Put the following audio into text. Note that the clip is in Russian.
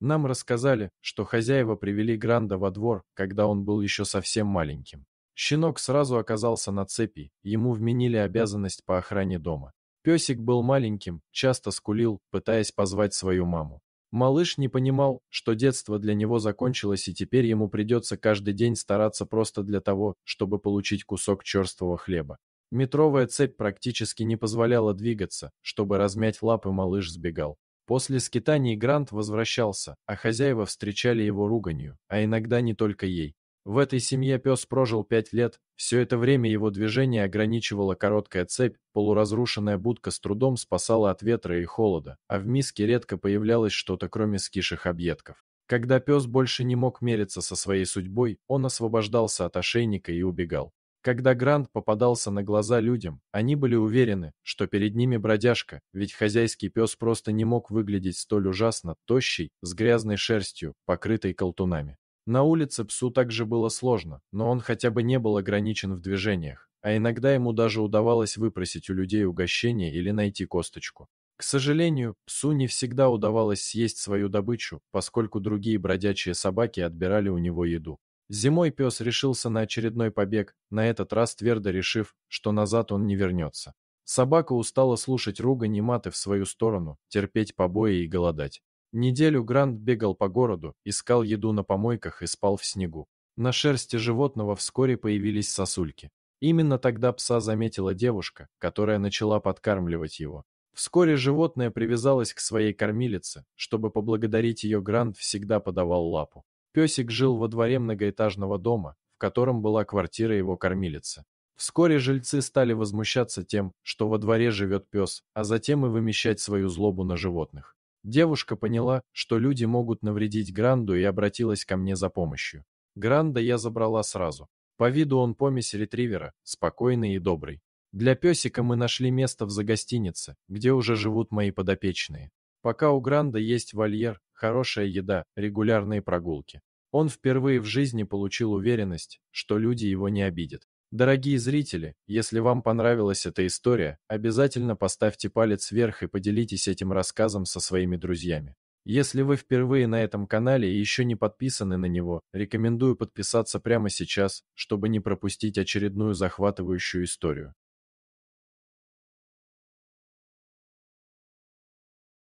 Нам рассказали, что хозяева привели Гранда во двор, когда он был еще совсем маленьким. Щенок сразу оказался на цепи, ему вменили обязанность по охране дома. Песик был маленьким, часто скулил, пытаясь позвать свою маму. Малыш не понимал, что детство для него закончилось и теперь ему придется каждый день стараться просто для того, чтобы получить кусок черствого хлеба. Метровая цепь практически не позволяла двигаться, чтобы размять лапы малыш сбегал. После скитаний Грант возвращался, а хозяева встречали его руганью, а иногда не только ей. В этой семье пес прожил пять лет, все это время его движение ограничивала короткая цепь, полуразрушенная будка с трудом спасала от ветра и холода, а в миске редко появлялось что-то кроме скиших объедков. Когда пес больше не мог мериться со своей судьбой, он освобождался от ошейника и убегал. Когда Грант попадался на глаза людям, они были уверены, что перед ними бродяжка, ведь хозяйский пес просто не мог выглядеть столь ужасно тощий, с грязной шерстью, покрытой колтунами. На улице псу также было сложно, но он хотя бы не был ограничен в движениях, а иногда ему даже удавалось выпросить у людей угощение или найти косточку. К сожалению, псу не всегда удавалось съесть свою добычу, поскольку другие бродячие собаки отбирали у него еду. Зимой пес решился на очередной побег, на этот раз твердо решив, что назад он не вернется. Собака устала слушать ругань и маты в свою сторону, терпеть побои и голодать. Неделю Грант бегал по городу, искал еду на помойках и спал в снегу. На шерсти животного вскоре появились сосульки. Именно тогда пса заметила девушка, которая начала подкармливать его. Вскоре животное привязалось к своей кормилице, чтобы поблагодарить ее Грант всегда подавал лапу. Песик жил во дворе многоэтажного дома, в котором была квартира его кормилицы. Вскоре жильцы стали возмущаться тем, что во дворе живет пес, а затем и вымещать свою злобу на животных. Девушка поняла, что люди могут навредить Гранду и обратилась ко мне за помощью. Гранда я забрала сразу. По виду он помесь ретривера, спокойный и добрый. Для песика мы нашли место в загостинице, где уже живут мои подопечные. Пока у Гранда есть вольер, хорошая еда, регулярные прогулки. Он впервые в жизни получил уверенность, что люди его не обидят. Дорогие зрители, если вам понравилась эта история, обязательно поставьте палец вверх и поделитесь этим рассказом со своими друзьями. Если вы впервые на этом канале и еще не подписаны на него, рекомендую подписаться прямо сейчас, чтобы не пропустить очередную захватывающую историю.